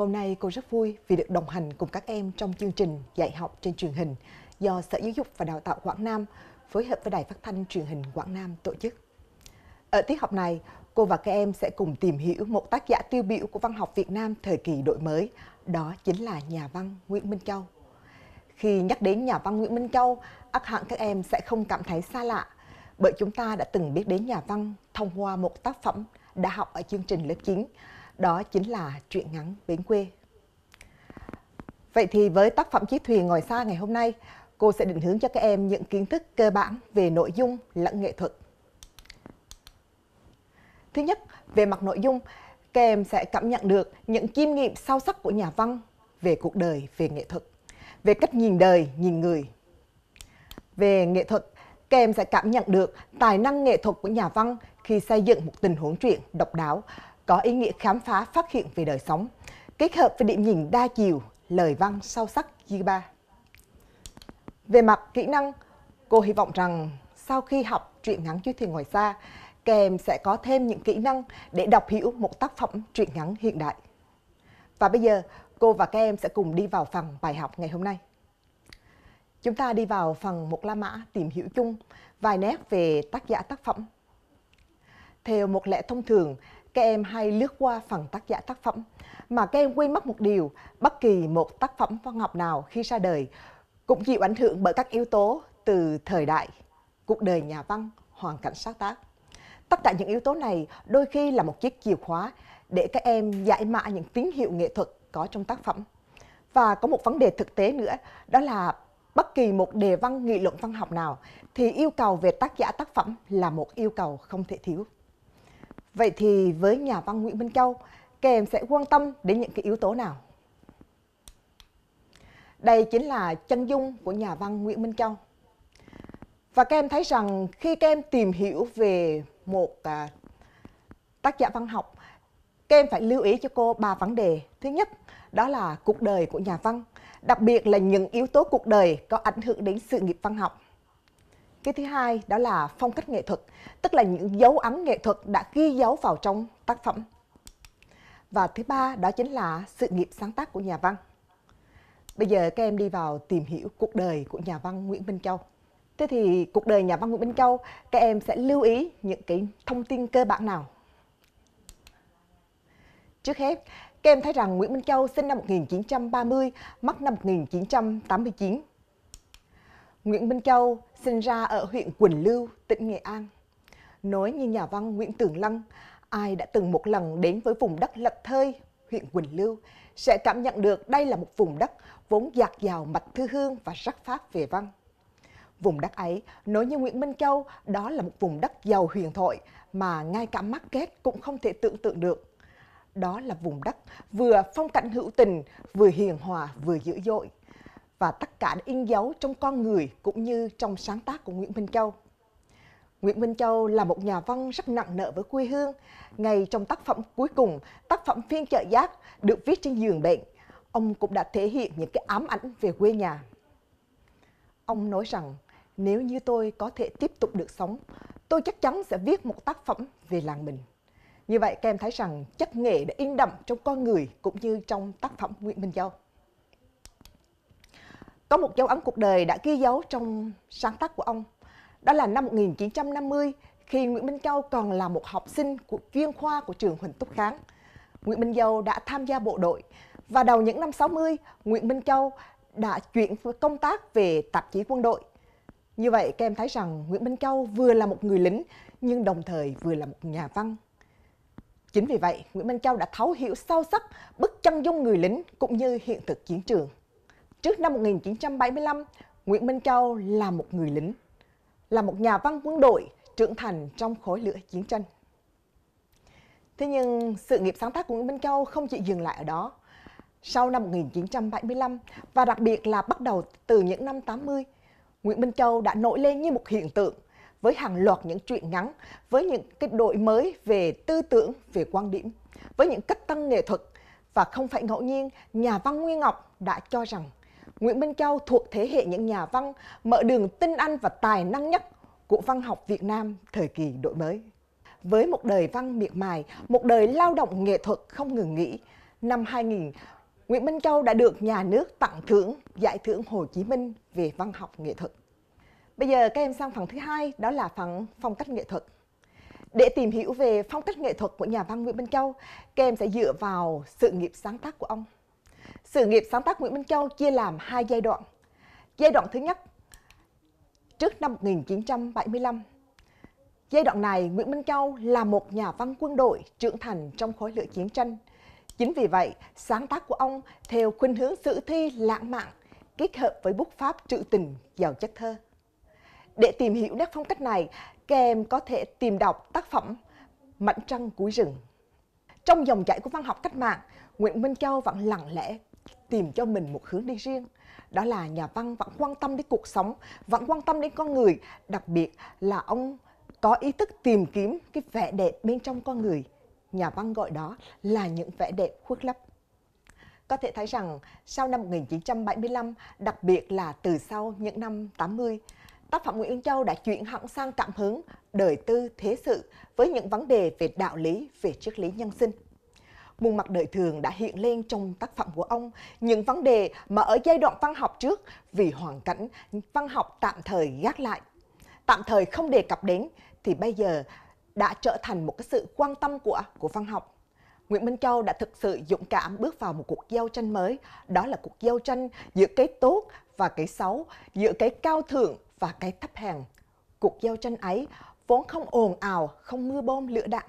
Hôm nay cô rất vui vì được đồng hành cùng các em trong chương trình dạy học trên truyền hình do Sở Giáo dục và Đào tạo Quảng Nam phối hợp với Đài Phát thanh Truyền hình Quảng Nam tổ chức. Ở tiết học này, cô và các em sẽ cùng tìm hiểu một tác giả tiêu biểu của văn học Việt Nam thời kỳ đổi mới, đó chính là nhà văn Nguyễn Minh Châu. Khi nhắc đến nhà văn Nguyễn Minh Châu, ắt hẳn các em sẽ không cảm thấy xa lạ, bởi chúng ta đã từng biết đến nhà văn thông qua một tác phẩm đã học ở chương trình lớp 9 đó chính là truyện ngắn Bến Quê. Vậy thì với tác phẩm Chiếc Thuyền Ngồi Xa ngày hôm nay, cô sẽ định hướng cho các em những kiến thức cơ bản về nội dung lẫn nghệ thuật. Thứ nhất, về mặt nội dung, các em sẽ cảm nhận được những kinh nghiệm sâu sắc của nhà văn về cuộc đời, về nghệ thuật, về cách nhìn đời, nhìn người. Về nghệ thuật, các em sẽ cảm nhận được tài năng nghệ thuật của nhà văn khi xây dựng một tình huống truyện độc đáo, có ý nghĩa khám phá phát hiện về đời sống, kết hợp với điểm nhìn đa chiều, lời văn sâu sắc dư ba. Về mặt kỹ năng, cô hy vọng rằng sau khi học truyện ngắn dưới thuyền ngoài xa, kèm sẽ có thêm những kỹ năng để đọc hiểu một tác phẩm truyện ngắn hiện đại. Và bây giờ, cô và các em sẽ cùng đi vào phần bài học ngày hôm nay. Chúng ta đi vào phần một la mã tìm hiểu chung vài nét về tác giả tác phẩm. Theo một lẽ thông thường, các em hay lướt qua phần tác giả tác phẩm mà các em quên mất một điều, bất kỳ một tác phẩm văn học nào khi ra đời cũng chịu ảnh hưởng bởi các yếu tố từ thời đại, cuộc đời nhà văn, hoàn cảnh sáng tác. Tất cả những yếu tố này đôi khi là một chiếc chìa khóa để các em giải mã những tín hiệu nghệ thuật có trong tác phẩm. Và có một vấn đề thực tế nữa, đó là bất kỳ một đề văn nghị luận văn học nào thì yêu cầu về tác giả tác phẩm là một yêu cầu không thể thiếu. Vậy thì với nhà văn Nguyễn Minh Châu, các em sẽ quan tâm đến những cái yếu tố nào? Đây chính là chân dung của nhà văn Nguyễn Minh Châu. Và các em thấy rằng khi các em tìm hiểu về một à, tác giả văn học, các em phải lưu ý cho cô ba vấn đề. Thứ nhất, đó là cuộc đời của nhà văn, đặc biệt là những yếu tố cuộc đời có ảnh hưởng đến sự nghiệp văn học cái thứ hai đó là phong cách nghệ thuật tức là những dấu ấn nghệ thuật đã ghi dấu vào trong tác phẩm và thứ ba đó chính là sự nghiệp sáng tác của nhà văn bây giờ các em đi vào tìm hiểu cuộc đời của nhà văn nguyễn minh châu thế thì cuộc đời nhà văn nguyễn minh châu các em sẽ lưu ý những cái thông tin cơ bản nào trước hết các em thấy rằng nguyễn minh châu sinh năm 1930 mất năm 1989 Nguyễn Minh Châu sinh ra ở huyện Quỳnh Lưu, tỉnh Nghệ An. Nói như nhà văn Nguyễn Tường Lăng, ai đã từng một lần đến với vùng đất lật thơi, huyện Quỳnh Lưu, sẽ cảm nhận được đây là một vùng đất vốn dạt dào mạch thư hương và sắc pháp về văn. Vùng đất ấy, nói như Nguyễn Minh Châu, đó là một vùng đất giàu huyền thoại mà ngay cả mắc kết cũng không thể tưởng tượng được. Đó là vùng đất vừa phong cảnh hữu tình, vừa hiền hòa, vừa dữ dội và tất cả đã in dấu trong con người cũng như trong sáng tác của Nguyễn Minh Châu. Nguyễn Minh Châu là một nhà văn rất nặng nợ với quê hương. Ngay trong tác phẩm cuối cùng, tác phẩm Phiên chợ giác được viết trên giường bệnh, ông cũng đã thể hiện những cái ám ảnh về quê nhà. Ông nói rằng, nếu như tôi có thể tiếp tục được sống, tôi chắc chắn sẽ viết một tác phẩm về làng mình. Như vậy các em thấy rằng chất nghệ đã in đậm trong con người cũng như trong tác phẩm Nguyễn Minh Châu. Có một dấu ấn cuộc đời đã ghi dấu trong sáng tác của ông. Đó là năm 1950 khi Nguyễn Minh Châu còn là một học sinh của chuyên khoa của trường Huỳnh Túc Kháng. Nguyễn Minh Châu đã tham gia bộ đội và đầu những năm 60, Nguyễn Minh Châu đã chuyển công tác về tạp chí quân đội. Như vậy các em thấy rằng Nguyễn Minh Châu vừa là một người lính nhưng đồng thời vừa là một nhà văn. Chính vì vậy, Nguyễn Minh Châu đã thấu hiểu sâu sắc bức chân dung người lính cũng như hiện thực chiến trường. Trước năm 1975, Nguyễn Minh Châu là một người lính, là một nhà văn quân đội trưởng thành trong khối lửa chiến tranh. Thế nhưng sự nghiệp sáng tác của Nguyễn Minh Châu không chỉ dừng lại ở đó. Sau năm 1975 và đặc biệt là bắt đầu từ những năm 80, Nguyễn Minh Châu đã nổi lên như một hiện tượng với hàng loạt những truyện ngắn, với những cái đổi mới về tư tưởng, về quan điểm, với những cách tăng nghệ thuật. Và không phải ngẫu nhiên, nhà văn Nguyên Ngọc đã cho rằng Nguyễn Minh Châu thuộc thế hệ những nhà văn mở đường tinh anh và tài năng nhất của văn học Việt Nam thời kỳ đổi mới. Với một đời văn miệt mài, một đời lao động nghệ thuật không ngừng nghỉ, năm 2000, Nguyễn Minh Châu đã được nhà nước tặng thưởng Giải thưởng Hồ Chí Minh về văn học nghệ thuật. Bây giờ các em sang phần thứ hai, đó là phần phong cách nghệ thuật. Để tìm hiểu về phong cách nghệ thuật của nhà văn Nguyễn Minh Châu, các em sẽ dựa vào sự nghiệp sáng tác của ông. Sự nghiệp sáng tác Nguyễn Minh Châu chia làm hai giai đoạn. Giai đoạn thứ nhất, trước năm 1975. Giai đoạn này, Nguyễn Minh Châu là một nhà văn quân đội trưởng thành trong khối lửa chiến tranh. Chính vì vậy, sáng tác của ông theo khuynh hướng sử thi lãng mạn, kết hợp với bút pháp trữ tình giàu chất thơ. Để tìm hiểu nét phong cách này, các em có thể tìm đọc tác phẩm Mảnh trăng cuối rừng. Trong dòng chảy của văn học cách mạng, Nguyễn Minh Châu vẫn lặng lẽ tìm cho mình một hướng đi riêng. Đó là nhà văn vẫn quan tâm đến cuộc sống, vẫn quan tâm đến con người, đặc biệt là ông có ý thức tìm kiếm cái vẻ đẹp bên trong con người. Nhà văn gọi đó là những vẻ đẹp khuất lấp. Có thể thấy rằng sau năm 1975, đặc biệt là từ sau những năm 80, tác phẩm Nguyễn Yên Châu đã chuyển hẳn sang cảm hứng đời tư thế sự với những vấn đề về đạo lý, về triết lý nhân sinh muôn mặt đời thường đã hiện lên trong tác phẩm của ông. Những vấn đề mà ở giai đoạn văn học trước vì hoàn cảnh văn học tạm thời gác lại, tạm thời không đề cập đến thì bây giờ đã trở thành một cái sự quan tâm của của văn học. Nguyễn Minh Châu đã thực sự dũng cảm bước vào một cuộc giao tranh mới, đó là cuộc giao tranh giữa cái tốt và cái xấu, giữa cái cao thượng và cái thấp hèn. Cuộc giao tranh ấy vốn không ồn ào, không mưa bom lửa đạn,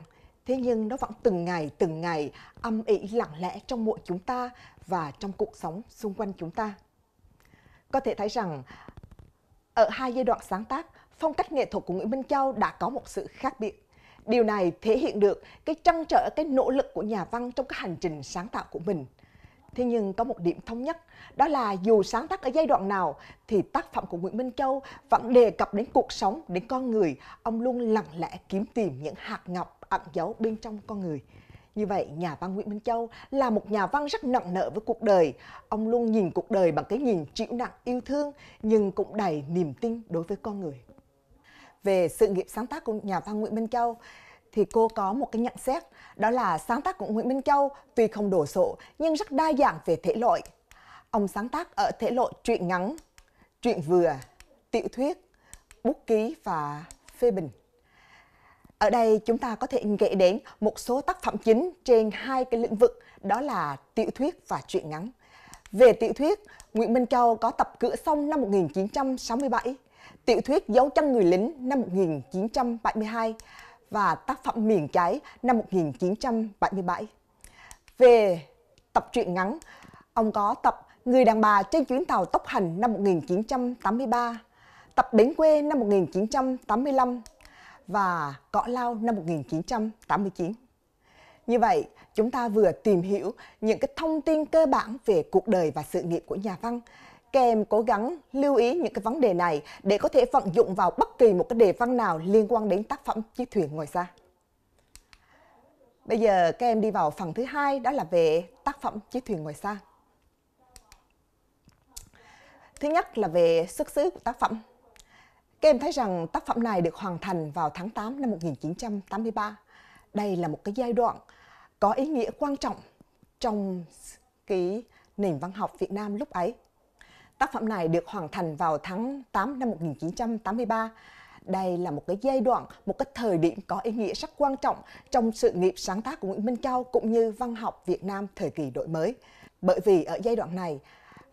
Thế nhưng nó vẫn từng ngày từng ngày âm ỉ lặng lẽ trong mỗi chúng ta và trong cuộc sống xung quanh chúng ta. Có thể thấy rằng ở hai giai đoạn sáng tác, phong cách nghệ thuật của Nguyễn Minh Châu đã có một sự khác biệt. Điều này thể hiện được cái trăn trở, cái nỗ lực của nhà văn trong cái hành trình sáng tạo của mình. Thế nhưng có một điểm thống nhất, đó là dù sáng tác ở giai đoạn nào thì tác phẩm của Nguyễn Minh Châu vẫn đề cập đến cuộc sống, đến con người. Ông luôn lặng lẽ kiếm tìm những hạt ngọc ẩn giấu bên trong con người. Như vậy, nhà văn Nguyễn Minh Châu là một nhà văn rất nặng nợ với cuộc đời. Ông luôn nhìn cuộc đời bằng cái nhìn chịu nặng yêu thương, nhưng cũng đầy niềm tin đối với con người. Về sự nghiệp sáng tác của nhà văn Nguyễn Minh Châu, thì cô có một cái nhận xét đó là sáng tác của Nguyễn Minh Châu tuy không đổ sộ nhưng rất đa dạng về thể loại. Ông sáng tác ở thể loại truyện ngắn, truyện vừa, tiểu thuyết, bút ký và phê bình. Ở đây chúng ta có thể kể đến một số tác phẩm chính trên hai cái lĩnh vực đó là tiểu thuyết và truyện ngắn. Về tiểu thuyết, Nguyễn Minh Châu có tập Cửa Sông năm 1967, tiểu thuyết Dấu chân người lính năm 1972 và tác phẩm Miền cháy năm 1977. Về tập truyện ngắn, ông có tập Người đàn bà trên chuyến tàu tốc hành năm 1983, tập Bến quê năm 1985, và Cỏ Lao năm 1989. Như vậy, chúng ta vừa tìm hiểu những cái thông tin cơ bản về cuộc đời và sự nghiệp của nhà văn, kèm cố gắng lưu ý những cái vấn đề này để có thể vận dụng vào bất kỳ một cái đề văn nào liên quan đến tác phẩm Chiếc thuyền ngoài xa. Bây giờ các em đi vào phần thứ hai đó là về tác phẩm Chiếc thuyền ngoài xa. Thứ nhất là về xuất xứ của tác phẩm. Các em thấy rằng tác phẩm này được hoàn thành vào tháng 8 năm 1983. Đây là một cái giai đoạn có ý nghĩa quan trọng trong cái nền văn học Việt Nam lúc ấy. Tác phẩm này được hoàn thành vào tháng 8 năm 1983. Đây là một cái giai đoạn, một cái thời điểm có ý nghĩa rất quan trọng trong sự nghiệp sáng tác của Nguyễn Minh Châu cũng như văn học Việt Nam thời kỳ đổi mới. Bởi vì ở giai đoạn này,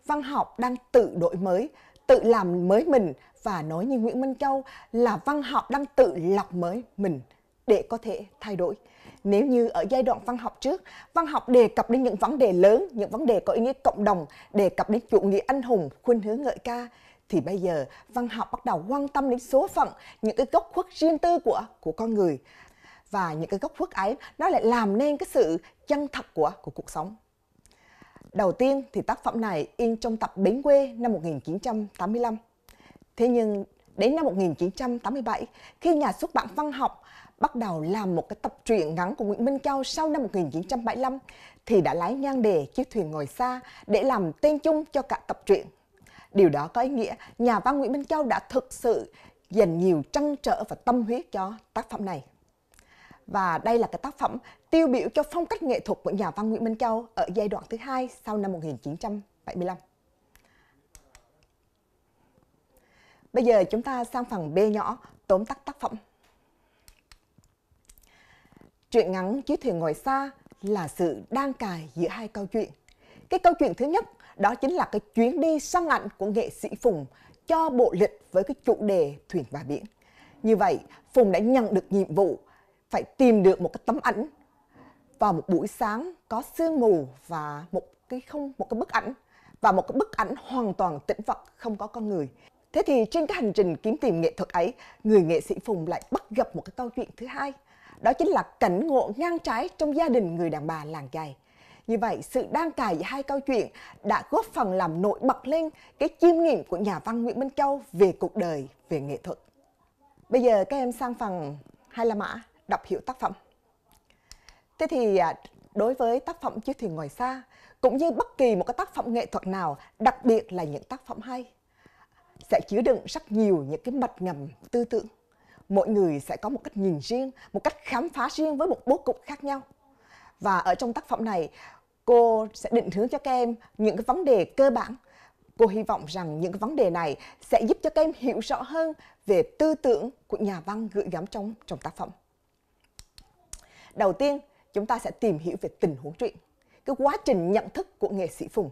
văn học đang tự đổi mới, tự làm mới mình và nói như Nguyễn Minh Châu là văn học đang tự lọc mới mình để có thể thay đổi. Nếu như ở giai đoạn văn học trước, văn học đề cập đến những vấn đề lớn, những vấn đề có ý nghĩa cộng đồng, đề cập đến chủ nghĩa anh hùng, khuynh hướng ngợi ca, thì bây giờ văn học bắt đầu quan tâm đến số phận, những cái gốc khuất riêng tư của của con người và những cái gốc khuất ấy nó lại làm nên cái sự chân thật của của cuộc sống. Đầu tiên thì tác phẩm này in trong tập Bến quê năm 1985. Thế nhưng đến năm 1987, khi nhà xuất bản văn học bắt đầu làm một cái tập truyện ngắn của Nguyễn Minh Châu sau năm 1975 thì đã lái nhan đề Chiếc thuyền ngồi xa để làm tên chung cho cả tập truyện. Điều đó có ý nghĩa nhà văn Nguyễn Minh Châu đã thực sự dành nhiều trăn trở và tâm huyết cho tác phẩm này. Và đây là cái tác phẩm tiêu biểu cho phong cách nghệ thuật của nhà văn Nguyễn Minh Châu ở giai đoạn thứ hai sau năm 1975. Bây giờ chúng ta sang phần B nhỏ, tóm tắt tác phẩm. Truyện ngắn Chiếc thuyền ngồi xa là sự đan cài giữa hai câu chuyện. Cái câu chuyện thứ nhất đó chính là cái chuyến đi sang ảnh của nghệ sĩ Phùng cho bộ lịch với cái chủ đề thuyền và biển. Như vậy, Phùng đã nhận được nhiệm vụ phải tìm được một cái tấm ảnh vào một buổi sáng có sương mù và một cái không một cái bức ảnh và một cái bức ảnh hoàn toàn tĩnh vật không có con người. Thế thì trên cái hành trình kiếm tìm nghệ thuật ấy, người nghệ sĩ Phùng lại bắt gặp một cái câu chuyện thứ hai. Đó chính là cảnh ngộ ngang trái trong gia đình người đàn bà làng chài. Như vậy, sự đan cài giữa hai câu chuyện đã góp phần làm nổi bật lên cái chiêm nghiệm của nhà văn Nguyễn Minh Châu về cuộc đời, về nghệ thuật. Bây giờ các em sang phần hai la mã đọc hiểu tác phẩm. Thế thì à, đối với tác phẩm Chiếc thuyền ngoài xa cũng như bất kỳ một cái tác phẩm nghệ thuật nào, đặc biệt là những tác phẩm hay sẽ chứa đựng rất nhiều những cái mạch ngầm tư tưởng. Mỗi người sẽ có một cách nhìn riêng, một cách khám phá riêng với một bố cục khác nhau. Và ở trong tác phẩm này, cô sẽ định hướng cho các em những cái vấn đề cơ bản. Cô hy vọng rằng những cái vấn đề này sẽ giúp cho các em hiểu rõ hơn về tư tưởng của nhà văn gửi gắm trong trong tác phẩm. Đầu tiên, chúng ta sẽ tìm hiểu về tình huống truyện, cái quá trình nhận thức của nghệ sĩ Phùng.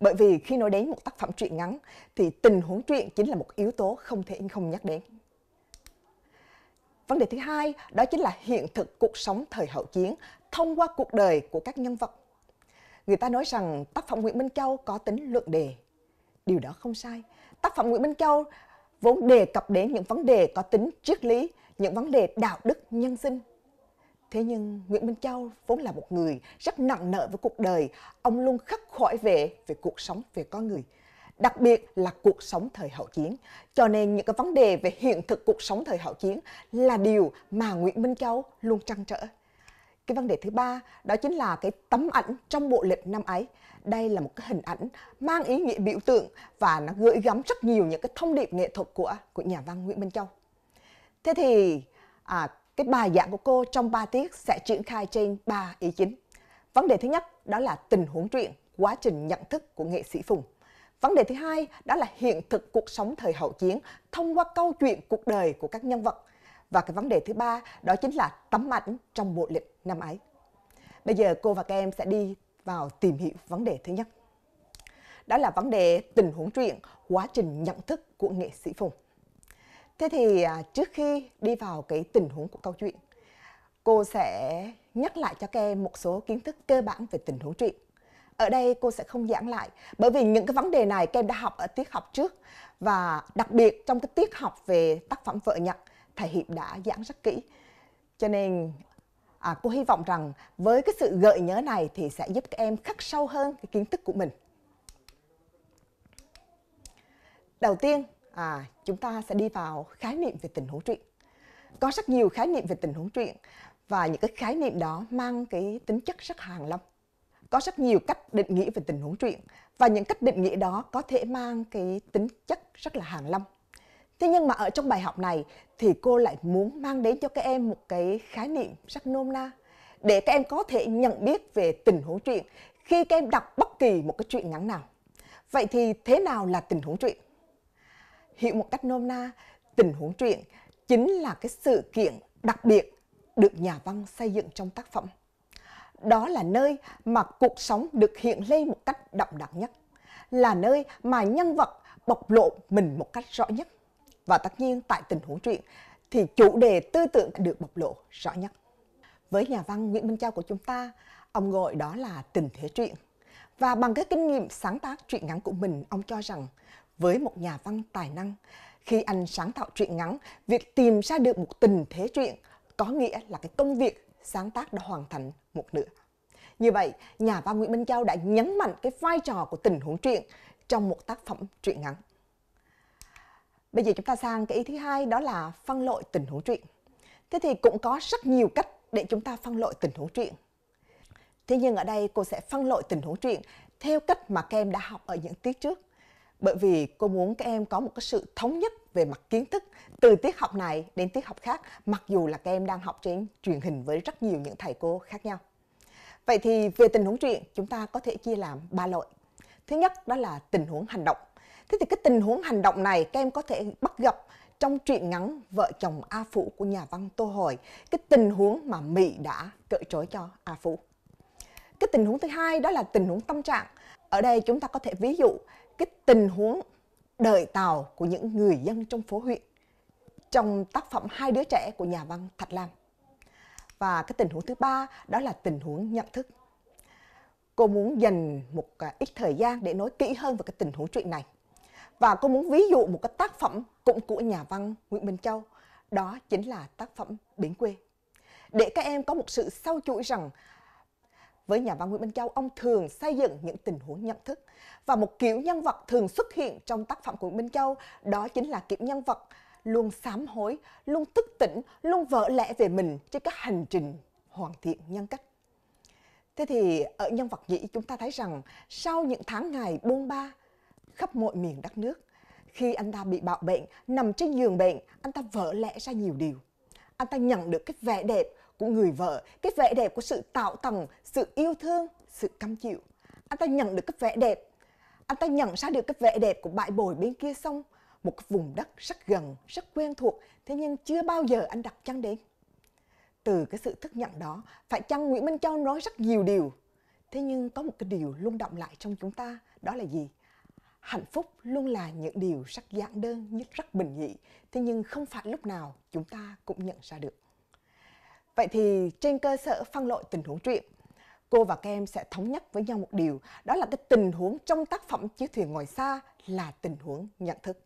Bởi vì khi nói đến một tác phẩm truyện ngắn thì tình huống truyện chính là một yếu tố không thể không nhắc đến. Vấn đề thứ hai đó chính là hiện thực cuộc sống thời hậu chiến thông qua cuộc đời của các nhân vật. Người ta nói rằng tác phẩm Nguyễn Minh Châu có tính luận đề. Điều đó không sai. Tác phẩm Nguyễn Minh Châu vốn đề cập đến những vấn đề có tính triết lý, những vấn đề đạo đức nhân sinh Thế nhưng Nguyễn Minh Châu vốn là một người rất nặng nợ với cuộc đời. Ông luôn khắc khỏi về về cuộc sống, về con người. Đặc biệt là cuộc sống thời hậu chiến. Cho nên những cái vấn đề về hiện thực cuộc sống thời hậu chiến là điều mà Nguyễn Minh Châu luôn trăn trở. Cái vấn đề thứ ba đó chính là cái tấm ảnh trong bộ lịch năm ấy. Đây là một cái hình ảnh mang ý nghĩa biểu tượng và nó gửi gắm rất nhiều những cái thông điệp nghệ thuật của của nhà văn Nguyễn Minh Châu. Thế thì à, cái bài giảng của cô trong 3 tiết sẽ triển khai trên 3 ý chính. Vấn đề thứ nhất đó là tình huống truyện, quá trình nhận thức của nghệ sĩ Phùng. Vấn đề thứ hai đó là hiện thực cuộc sống thời hậu chiến thông qua câu chuyện cuộc đời của các nhân vật. Và cái vấn đề thứ ba đó chính là tấm ảnh trong bộ lịch năm ấy. Bây giờ cô và các em sẽ đi vào tìm hiểu vấn đề thứ nhất. Đó là vấn đề tình huống truyện, quá trình nhận thức của nghệ sĩ Phùng thế thì à, trước khi đi vào cái tình huống của câu chuyện cô sẽ nhắc lại cho các em một số kiến thức cơ bản về tình huống truyện ở đây cô sẽ không giảng lại bởi vì những cái vấn đề này các em đã học ở tiết học trước và đặc biệt trong cái tiết học về tác phẩm vợ nhật thầy hiệp đã giảng rất kỹ cho nên à, cô hy vọng rằng với cái sự gợi nhớ này thì sẽ giúp các em khắc sâu hơn cái kiến thức của mình đầu tiên à, chúng ta sẽ đi vào khái niệm về tình huống truyện. Có rất nhiều khái niệm về tình huống truyện và những cái khái niệm đó mang cái tính chất rất hàng lâm. Có rất nhiều cách định nghĩa về tình huống truyện và những cách định nghĩa đó có thể mang cái tính chất rất là hàng lâm. Thế nhưng mà ở trong bài học này thì cô lại muốn mang đến cho các em một cái khái niệm rất nôm na để các em có thể nhận biết về tình huống truyện khi các em đọc bất kỳ một cái truyện ngắn nào. Vậy thì thế nào là tình huống truyện? hiểu một cách nôm na tình huống truyện chính là cái sự kiện đặc biệt được nhà văn xây dựng trong tác phẩm đó là nơi mà cuộc sống được hiện lên một cách đậm đặc nhất là nơi mà nhân vật bộc lộ mình một cách rõ nhất và tất nhiên tại tình huống truyện thì chủ đề tư tưởng được bộc lộ rõ nhất với nhà văn Nguyễn Minh Châu của chúng ta ông gọi đó là tình thế truyện và bằng cái kinh nghiệm sáng tác truyện ngắn của mình ông cho rằng với một nhà văn tài năng. Khi anh sáng tạo truyện ngắn, việc tìm ra được một tình thế truyện có nghĩa là cái công việc sáng tác đã hoàn thành một nửa. Như vậy, nhà văn Nguyễn Minh Châu đã nhấn mạnh cái vai trò của tình huống truyện trong một tác phẩm truyện ngắn. Bây giờ chúng ta sang cái ý thứ hai đó là phân loại tình huống truyện. Thế thì cũng có rất nhiều cách để chúng ta phân loại tình huống truyện. Thế nhưng ở đây cô sẽ phân loại tình huống truyện theo cách mà các em đã học ở những tiết trước bởi vì cô muốn các em có một cái sự thống nhất về mặt kiến thức từ tiết học này đến tiết học khác mặc dù là các em đang học trên truyền hình với rất nhiều những thầy cô khác nhau. Vậy thì về tình huống truyện chúng ta có thể chia làm ba loại. Thứ nhất đó là tình huống hành động. Thế thì cái tình huống hành động này các em có thể bắt gặp trong truyện ngắn Vợ chồng A Phủ của nhà văn Tô Hồi, cái tình huống mà Mỹ đã cởi trói cho A Phủ. Cái tình huống thứ hai đó là tình huống tâm trạng. Ở đây chúng ta có thể ví dụ cái tình huống đợi Tàu của những người dân trong phố huyện trong tác phẩm Hai đứa trẻ của nhà văn Thạch Lam. Và cái tình huống thứ ba đó là tình huống nhận thức. Cô muốn dành một à, ít thời gian để nói kỹ hơn về cái tình huống chuyện này. Và cô muốn ví dụ một cái tác phẩm cũng của nhà văn Nguyễn Minh Châu, đó chính là tác phẩm Biển Quê. Để các em có một sự sâu chuỗi rằng với nhà văn Nguyễn Minh Châu, ông thường xây dựng những tình huống nhận thức. Và một kiểu nhân vật thường xuất hiện trong tác phẩm của Nguyễn Minh Châu đó chính là kiểu nhân vật luôn sám hối, luôn thức tỉnh, luôn vỡ lẽ về mình trên các hành trình hoàn thiện nhân cách. Thế thì ở nhân vật nhĩ chúng ta thấy rằng sau những tháng ngày buôn ba khắp mọi miền đất nước, khi anh ta bị bạo bệnh, nằm trên giường bệnh, anh ta vỡ lẽ ra nhiều điều. Anh ta nhận được cái vẻ đẹp của người vợ, cái vẻ đẹp của sự tạo tầng, sự yêu thương, sự cam chịu. Anh ta nhận được cái vẻ đẹp, anh ta nhận ra được cái vẻ đẹp của bãi bồi bên kia sông, một cái vùng đất rất gần, rất quen thuộc, thế nhưng chưa bao giờ anh đặt chân đến. Từ cái sự thức nhận đó, phải chăng Nguyễn Minh Châu nói rất nhiều điều. Thế nhưng có một cái điều luôn động lại trong chúng ta, đó là gì? Hạnh phúc luôn là những điều rất giản đơn, rất bình dị, thế nhưng không phải lúc nào chúng ta cũng nhận ra được. Vậy thì trên cơ sở phân loại tình huống truyện, cô và các em sẽ thống nhất với nhau một điều, đó là cái tình huống trong tác phẩm Chiếc thuyền ngoài xa là tình huống nhận thức.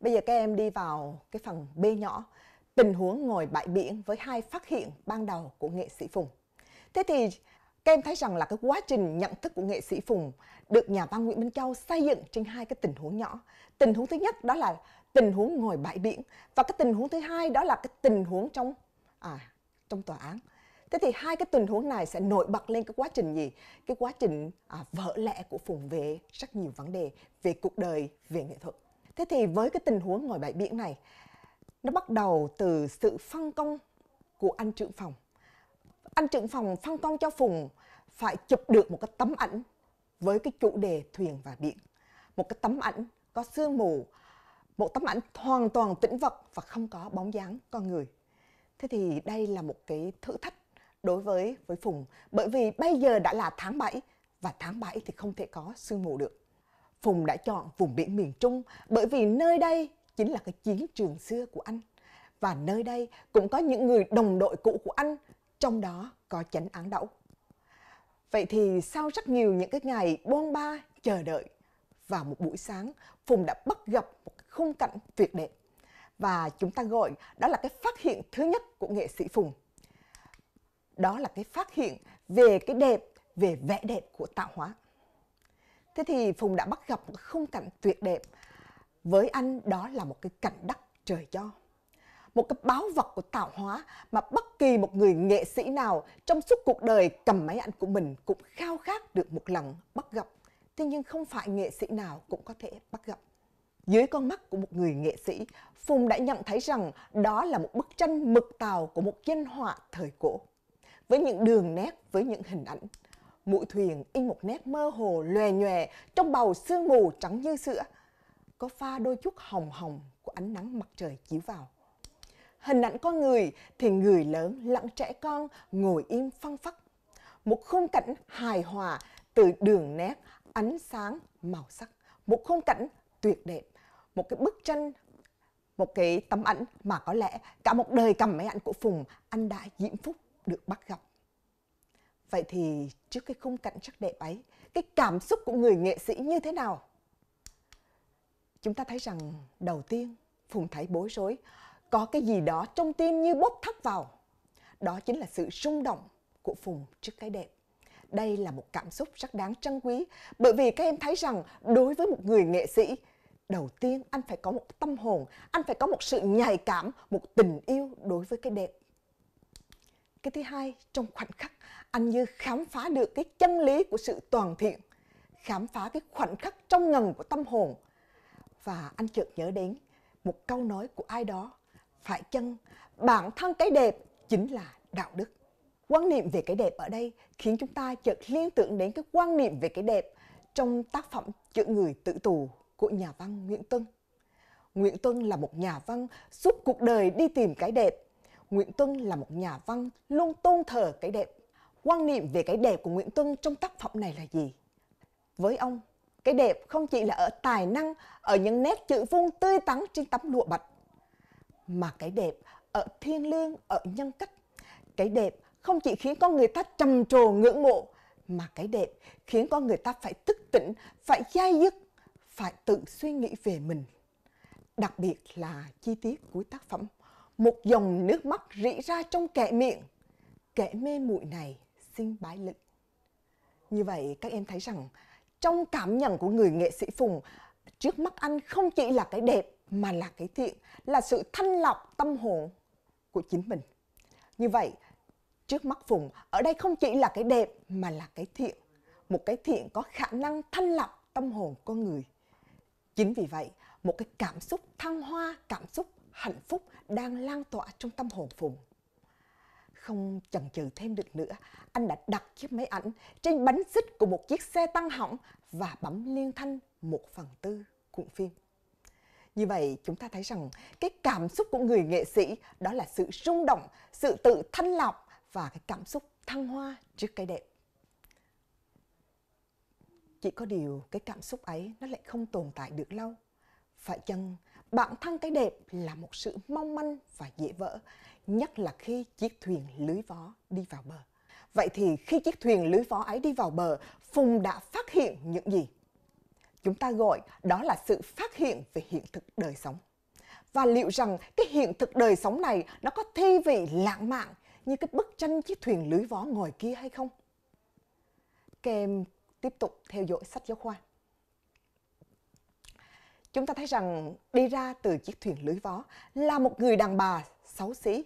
Bây giờ các em đi vào cái phần B nhỏ, tình huống ngồi bãi biển với hai phát hiện ban đầu của nghệ sĩ Phùng. Thế thì các em thấy rằng là cái quá trình nhận thức của nghệ sĩ Phùng được nhà văn Nguyễn Minh Châu xây dựng trên hai cái tình huống nhỏ. Tình huống thứ nhất đó là tình huống ngồi bãi biển và cái tình huống thứ hai đó là cái tình huống trong à trong tòa án thế thì hai cái tình huống này sẽ nổi bật lên cái quá trình gì cái quá trình à, vỡ lẽ của phùng về rất nhiều vấn đề về cuộc đời về nghệ thuật thế thì với cái tình huống ngồi bãi biển này nó bắt đầu từ sự phân công của anh trưởng phòng anh trưởng phòng phân công cho phùng phải chụp được một cái tấm ảnh với cái chủ đề thuyền và biển một cái tấm ảnh có sương mù một tấm ảnh hoàn toàn tĩnh vật và không có bóng dáng con người. Thế thì đây là một cái thử thách đối với với Phùng bởi vì bây giờ đã là tháng 7 và tháng 7 thì không thể có sương mù được. Phùng đã chọn vùng biển miền Trung bởi vì nơi đây chính là cái chiến trường xưa của anh và nơi đây cũng có những người đồng đội cũ của anh, trong đó có chánh án đậu. Vậy thì sau rất nhiều những cái ngày bon ba chờ đợi, vào một buổi sáng, Phùng đã bắt gặp một khung cảnh tuyệt đẹp. Và chúng ta gọi đó là cái phát hiện thứ nhất của nghệ sĩ Phùng. Đó là cái phát hiện về cái đẹp, về vẻ đẹp của tạo hóa. Thế thì Phùng đã bắt gặp một khung cảnh tuyệt đẹp. Với anh đó là một cái cảnh đất trời cho. Một cái báo vật của tạo hóa mà bất kỳ một người nghệ sĩ nào trong suốt cuộc đời cầm máy ảnh của mình cũng khao khát được một lần bắt gặp. Thế nhưng không phải nghệ sĩ nào cũng có thể bắt gặp. Dưới con mắt của một người nghệ sĩ, Phùng đã nhận thấy rằng đó là một bức tranh mực tàu của một danh họa thời cổ. Với những đường nét, với những hình ảnh, mũi thuyền in một nét mơ hồ lòe nhòe trong bầu sương mù trắng như sữa, có pha đôi chút hồng hồng của ánh nắng mặt trời chiếu vào. Hình ảnh con người thì người lớn lặng trẻ con ngồi im phăng phắc. Một khung cảnh hài hòa từ đường nét, ánh sáng, màu sắc. Một khung cảnh tuyệt đẹp một cái bức tranh một cái tấm ảnh mà có lẽ cả một đời cầm máy ảnh của Phùng anh đã diễm phúc được bắt gặp. Vậy thì trước cái khung cảnh sắc đẹp ấy, cái cảm xúc của người nghệ sĩ như thế nào? Chúng ta thấy rằng đầu tiên Phùng thấy bối rối, có cái gì đó trong tim như bốc thắt vào. Đó chính là sự rung động của Phùng trước cái đẹp. Đây là một cảm xúc rất đáng trân quý bởi vì các em thấy rằng đối với một người nghệ sĩ đầu tiên anh phải có một tâm hồn anh phải có một sự nhạy cảm một tình yêu đối với cái đẹp cái thứ hai trong khoảnh khắc anh như khám phá được cái chân lý của sự toàn thiện khám phá cái khoảnh khắc trong ngần của tâm hồn và anh chợt nhớ đến một câu nói của ai đó phải chăng bản thân cái đẹp chính là đạo đức quan niệm về cái đẹp ở đây khiến chúng ta chợt liên tưởng đến cái quan niệm về cái đẹp trong tác phẩm chữ người tự tù của nhà văn Nguyễn Tuân. Nguyễn Tuân là một nhà văn suốt cuộc đời đi tìm cái đẹp. Nguyễn Tuân là một nhà văn luôn tôn thờ cái đẹp. Quan niệm về cái đẹp của Nguyễn Tuân trong tác phẩm này là gì? Với ông, cái đẹp không chỉ là ở tài năng, ở những nét chữ vuông tươi tắn trên tấm lụa bạch, mà cái đẹp ở thiên lương, ở nhân cách. Cái đẹp không chỉ khiến con người ta trầm trồ ngưỡng mộ, mà cái đẹp khiến con người ta phải thức tỉnh, phải dai dứt, phải tự suy nghĩ về mình. Đặc biệt là chi tiết cuối tác phẩm, một dòng nước mắt rỉ ra trong kẻ miệng, kẻ mê muội này xin bái lịnh. Như vậy các em thấy rằng trong cảm nhận của người nghệ sĩ Phùng, trước mắt anh không chỉ là cái đẹp mà là cái thiện, là sự thanh lọc tâm hồn của chính mình. Như vậy, trước mắt Phùng, ở đây không chỉ là cái đẹp mà là cái thiện. Một cái thiện có khả năng thanh lọc tâm hồn con người. Chính vì vậy, một cái cảm xúc thăng hoa, cảm xúc hạnh phúc đang lan tỏa trong tâm hồn Phùng. Không chần chừ thêm được nữa, anh đã đặt chiếc máy ảnh trên bánh xích của một chiếc xe tăng hỏng và bấm liên thanh một phần tư cuộn phim. Như vậy chúng ta thấy rằng cái cảm xúc của người nghệ sĩ đó là sự rung động, sự tự thanh lọc và cái cảm xúc thăng hoa trước cái đẹp. Chỉ có điều cái cảm xúc ấy nó lại không tồn tại được lâu. Phải chăng bản thân cái đẹp là một sự mong manh và dễ vỡ, nhất là khi chiếc thuyền lưới vó đi vào bờ. Vậy thì khi chiếc thuyền lưới vó ấy đi vào bờ, Phùng đã phát hiện những gì? Chúng ta gọi đó là sự phát hiện về hiện thực đời sống. Và liệu rằng cái hiện thực đời sống này nó có thi vị lãng mạn như cái bức tranh chiếc thuyền lưới vó ngồi kia hay không? Kèm tiếp tục theo dõi sách giáo khoa. Chúng ta thấy rằng đi ra từ chiếc thuyền lưới vó là một người đàn bà xấu xí,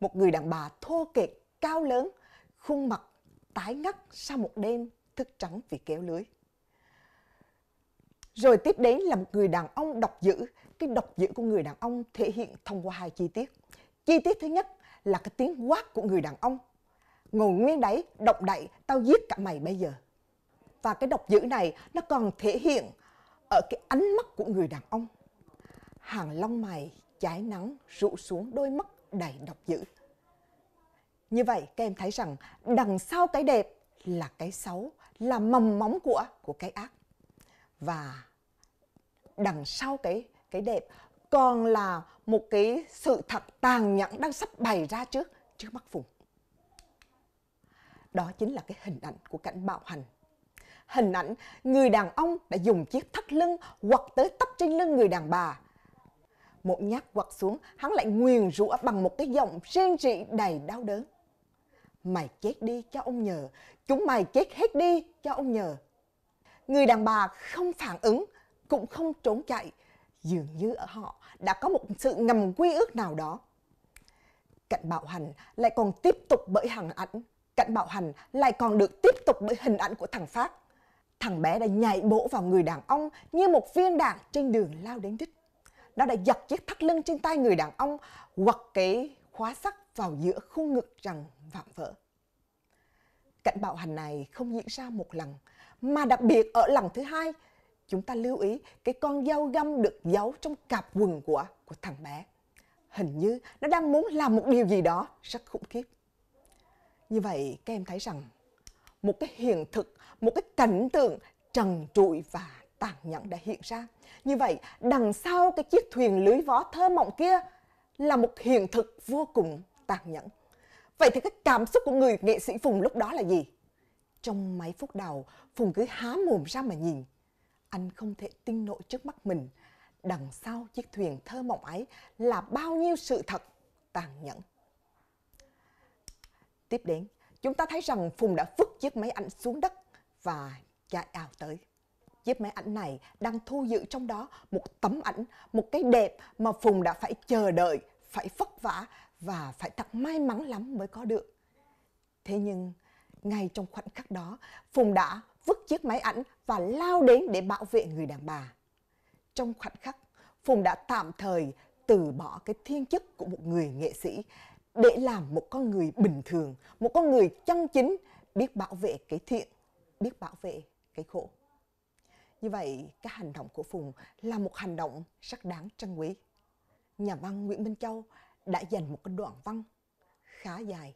một người đàn bà thô kệch, cao lớn, khuôn mặt tái ngắt sau một đêm thức trắng vì kéo lưới. Rồi tiếp đến là một người đàn ông độc dữ. Cái độc dữ của người đàn ông thể hiện thông qua hai chi tiết. Chi tiết thứ nhất là cái tiếng quát của người đàn ông. Ngồi nguyên đấy, động đậy, tao giết cả mày bây giờ. Và cái độc dữ này nó còn thể hiện ở cái ánh mắt của người đàn ông. Hàng lông mày trái nắng rũ xuống đôi mắt đầy độc dữ. Như vậy các em thấy rằng đằng sau cái đẹp là cái xấu, là mầm móng của của cái ác. Và đằng sau cái cái đẹp còn là một cái sự thật tàn nhẫn đang sắp bày ra trước trước mắt Phùng. Đó chính là cái hình ảnh của cảnh bạo hành hình ảnh người đàn ông đã dùng chiếc thắt lưng quật tới tấp trên lưng người đàn bà. Một nhát quật xuống, hắn lại nguyền rủa bằng một cái giọng rên rỉ đầy đau đớn. Mày chết đi cho ông nhờ, chúng mày chết hết đi cho ông nhờ. Người đàn bà không phản ứng, cũng không trốn chạy, dường như ở họ đã có một sự ngầm quy ước nào đó. Cạnh bạo hành lại còn tiếp tục bởi hàng ảnh, cạnh bạo hành lại còn được tiếp tục bởi hình ảnh của thằng Phát thằng bé đã nhảy bổ vào người đàn ông như một viên đạn trên đường lao đến đích. Nó đã giật chiếc thắt lưng trên tay người đàn ông, quật cái khóa sắt vào giữa khung ngực rằng vạm vỡ. Cảnh bạo hành này không diễn ra một lần, mà đặc biệt ở lần thứ hai, chúng ta lưu ý cái con dao găm được giấu trong cặp quần của của thằng bé. Hình như nó đang muốn làm một điều gì đó rất khủng khiếp. Như vậy các em thấy rằng một cái hiện thực, một cái cảnh tượng trần trụi và tàn nhẫn đã hiện ra. Như vậy, đằng sau cái chiếc thuyền lưới vó thơ mộng kia là một hiện thực vô cùng tàn nhẫn. Vậy thì cái cảm xúc của người nghệ sĩ Phùng lúc đó là gì? Trong mấy phút đầu, Phùng cứ há mồm ra mà nhìn. Anh không thể tin nổi trước mắt mình. Đằng sau chiếc thuyền thơ mộng ấy là bao nhiêu sự thật tàn nhẫn. Tiếp đến, chúng ta thấy rằng Phùng đã vứt chiếc máy ảnh xuống đất và chạy ào tới. Chiếc máy ảnh này đang thu giữ trong đó một tấm ảnh, một cái đẹp mà Phùng đã phải chờ đợi, phải vất vả và phải thật may mắn lắm mới có được. Thế nhưng, ngay trong khoảnh khắc đó, Phùng đã vứt chiếc máy ảnh và lao đến để bảo vệ người đàn bà. Trong khoảnh khắc, Phùng đã tạm thời từ bỏ cái thiên chức của một người nghệ sĩ để làm một con người bình thường, một con người chân chính biết bảo vệ cái thiện, biết bảo vệ cái khổ. Như vậy, cái hành động của Phùng là một hành động rất đáng trân quý. Nhà văn Nguyễn Minh Châu đã dành một cái đoạn văn khá dài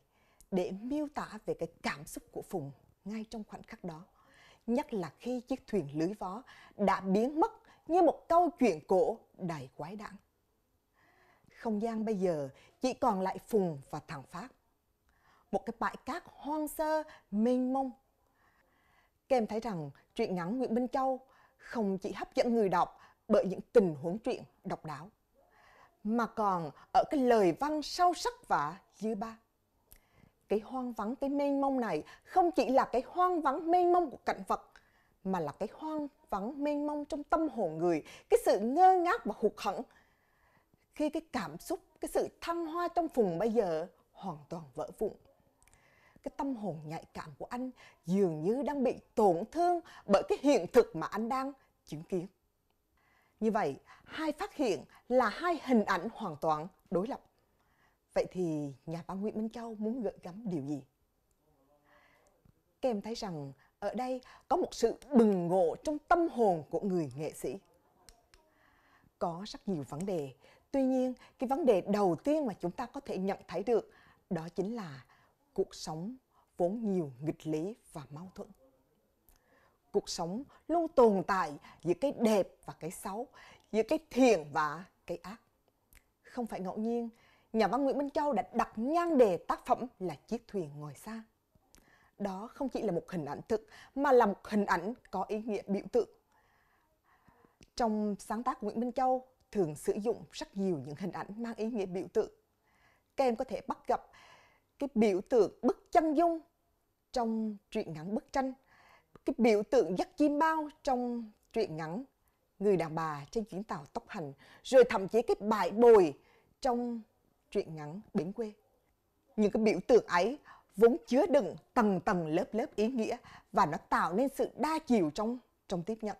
để miêu tả về cái cảm xúc của Phùng ngay trong khoảnh khắc đó. Nhất là khi chiếc thuyền lưới vó đã biến mất như một câu chuyện cổ đầy quái đản không gian bây giờ chỉ còn lại Phùng và thẳng Phát. Một cái bãi cát hoang sơ, mênh mông. Các thấy rằng truyện ngắn Nguyễn Minh Châu không chỉ hấp dẫn người đọc bởi những tình huống truyện độc đáo, mà còn ở cái lời văn sâu sắc và dư ba. Cái hoang vắng, cái mênh mông này không chỉ là cái hoang vắng mênh mông của cảnh vật, mà là cái hoang vắng mênh mông trong tâm hồn người, cái sự ngơ ngác và hụt hẫng khi cái cảm xúc, cái sự thăng hoa trong phùng bây giờ hoàn toàn vỡ vụn. Cái tâm hồn nhạy cảm của anh dường như đang bị tổn thương bởi cái hiện thực mà anh đang chứng kiến. Như vậy, hai phát hiện là hai hình ảnh hoàn toàn đối lập. Vậy thì nhà văn Nguyễn Minh Châu muốn gợi gắm điều gì? Các em thấy rằng ở đây có một sự bừng ngộ trong tâm hồn của người nghệ sĩ. Có rất nhiều vấn đề Tuy nhiên, cái vấn đề đầu tiên mà chúng ta có thể nhận thấy được đó chính là cuộc sống vốn nhiều nghịch lý và mâu thuẫn. Cuộc sống luôn tồn tại giữa cái đẹp và cái xấu, giữa cái thiện và cái ác. Không phải ngẫu nhiên, nhà văn Nguyễn Minh Châu đã đặt nhan đề tác phẩm là Chiếc thuyền ngồi xa. Đó không chỉ là một hình ảnh thực mà là một hình ảnh có ý nghĩa biểu tượng. Trong sáng tác Nguyễn Minh Châu thường sử dụng rất nhiều những hình ảnh mang ý nghĩa biểu tượng. Các em có thể bắt gặp cái biểu tượng bức chân dung trong truyện ngắn bức tranh, cái biểu tượng dắt chim bao trong truyện ngắn người đàn bà trên chuyến tàu tốc hành, rồi thậm chí cái bãi bồi trong truyện ngắn bến quê. Những cái biểu tượng ấy vốn chứa đựng tầng tầng lớp lớp ý nghĩa và nó tạo nên sự đa chiều trong trong tiếp nhận.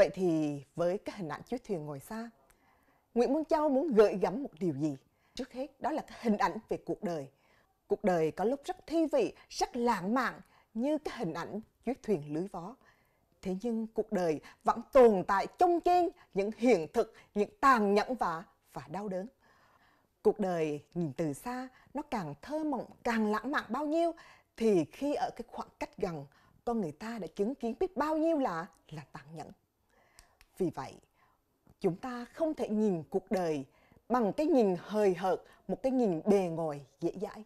Vậy thì với cái hình ảnh chiếc Thuyền ngồi xa, Nguyễn Môn Châu muốn gợi gắm một điều gì? Trước hết đó là cái hình ảnh về cuộc đời. Cuộc đời có lúc rất thi vị, rất lãng mạn như cái hình ảnh chiếc thuyền lưới vó. Thế nhưng cuộc đời vẫn tồn tại trong chen những hiện thực, những tàn nhẫn và và đau đớn. Cuộc đời nhìn từ xa nó càng thơ mộng, càng lãng mạn bao nhiêu thì khi ở cái khoảng cách gần con người ta đã chứng kiến biết bao nhiêu là là tàn nhẫn. Vì vậy, chúng ta không thể nhìn cuộc đời bằng cái nhìn hời hợt, một cái nhìn bề ngoài dễ dãi.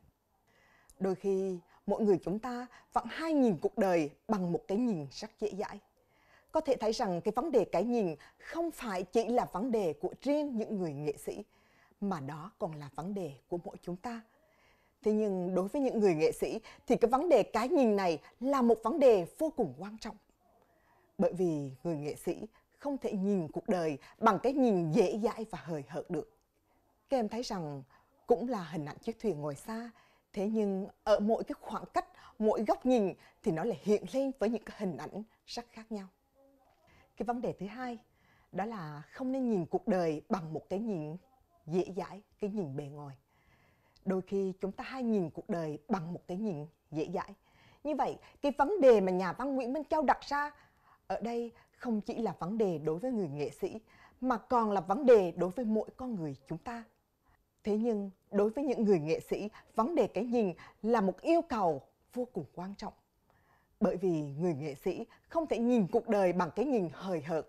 Đôi khi, mỗi người chúng ta vẫn hay nhìn cuộc đời bằng một cái nhìn rất dễ dãi. Có thể thấy rằng cái vấn đề cái nhìn không phải chỉ là vấn đề của riêng những người nghệ sĩ, mà đó còn là vấn đề của mỗi chúng ta. Thế nhưng đối với những người nghệ sĩ thì cái vấn đề cái nhìn này là một vấn đề vô cùng quan trọng. Bởi vì người nghệ sĩ không thể nhìn cuộc đời bằng cái nhìn dễ dãi và hời hợt được. Các em thấy rằng cũng là hình ảnh chiếc thuyền ngồi xa, thế nhưng ở mỗi cái khoảng cách, mỗi góc nhìn thì nó lại hiện lên với những cái hình ảnh rất khác nhau. Cái vấn đề thứ hai đó là không nên nhìn cuộc đời bằng một cái nhìn dễ dãi, cái nhìn bề ngoài. Đôi khi chúng ta hay nhìn cuộc đời bằng một cái nhìn dễ dãi. Như vậy, cái vấn đề mà nhà văn Nguyễn Minh Châu đặt ra ở đây không chỉ là vấn đề đối với người nghệ sĩ mà còn là vấn đề đối với mỗi con người chúng ta thế nhưng đối với những người nghệ sĩ vấn đề cái nhìn là một yêu cầu vô cùng quan trọng bởi vì người nghệ sĩ không thể nhìn cuộc đời bằng cái nhìn hời hợt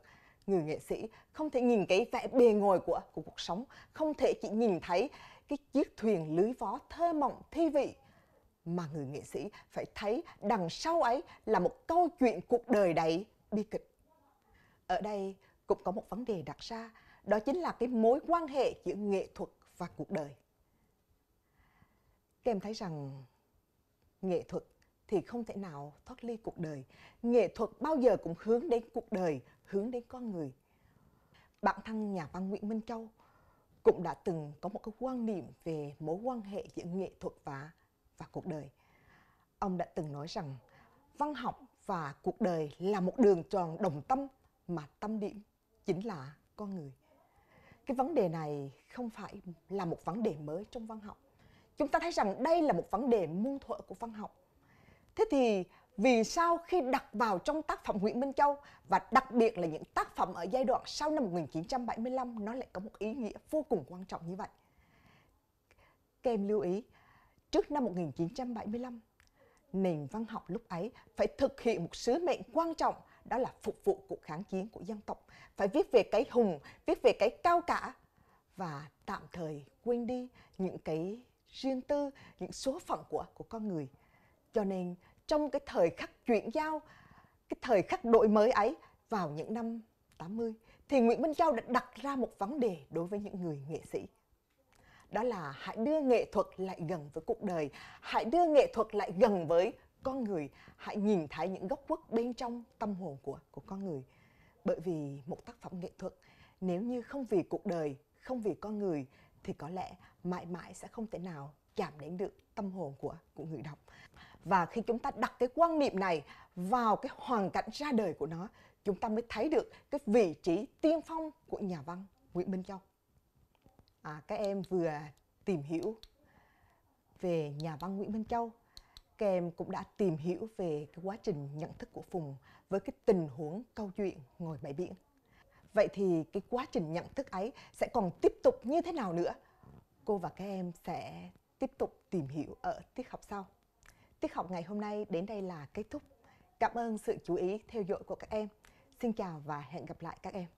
người nghệ sĩ không thể nhìn cái vẻ bề ngoài của của cuộc sống không thể chỉ nhìn thấy cái chiếc thuyền lưới vó thơ mộng thi vị mà người nghệ sĩ phải thấy đằng sau ấy là một câu chuyện cuộc đời đầy bi kịch. Ở đây cũng có một vấn đề đặt ra, đó chính là cái mối quan hệ giữa nghệ thuật và cuộc đời. Các em thấy rằng nghệ thuật thì không thể nào thoát ly cuộc đời. Nghệ thuật bao giờ cũng hướng đến cuộc đời, hướng đến con người. Bản thân nhà văn Nguyễn Minh Châu cũng đã từng có một cái quan niệm về mối quan hệ giữa nghệ thuật và và cuộc đời. Ông đã từng nói rằng văn học và cuộc đời là một đường tròn đồng tâm mà tâm điểm chính là con người cái vấn đề này không phải là một vấn đề mới trong văn học chúng ta thấy rằng đây là một vấn đề muôn thuở của văn học thế thì vì sao khi đặt vào trong tác phẩm Nguyễn Minh Châu và đặc biệt là những tác phẩm ở giai đoạn sau năm 1975 nó lại có một ý nghĩa vô cùng quan trọng như vậy. Kèm lưu ý, trước năm 1975 nền văn học lúc ấy phải thực hiện một sứ mệnh quan trọng đó là phục vụ cuộc kháng chiến của dân tộc phải viết về cái hùng viết về cái cao cả và tạm thời quên đi những cái riêng tư những số phận của của con người cho nên trong cái thời khắc chuyển giao cái thời khắc đổi mới ấy vào những năm 80 thì Nguyễn Minh Châu đã đặt ra một vấn đề đối với những người nghệ sĩ đó là hãy đưa nghệ thuật lại gần với cuộc đời hãy đưa nghệ thuật lại gần với con người hãy nhìn thấy những góc khuất bên trong tâm hồn của của con người bởi vì một tác phẩm nghệ thuật nếu như không vì cuộc đời không vì con người thì có lẽ mãi mãi sẽ không thể nào chạm đến được tâm hồn của của người đọc và khi chúng ta đặt cái quan niệm này vào cái hoàn cảnh ra đời của nó chúng ta mới thấy được cái vị trí tiên phong của nhà văn Nguyễn Minh Châu à, các em vừa tìm hiểu về nhà văn Nguyễn Minh Châu các em cũng đã tìm hiểu về cái quá trình nhận thức của Phùng với cái tình huống câu chuyện ngồi bãi biển. Vậy thì cái quá trình nhận thức ấy sẽ còn tiếp tục như thế nào nữa? Cô và các em sẽ tiếp tục tìm hiểu ở tiết học sau. Tiết học ngày hôm nay đến đây là kết thúc. Cảm ơn sự chú ý theo dõi của các em. Xin chào và hẹn gặp lại các em.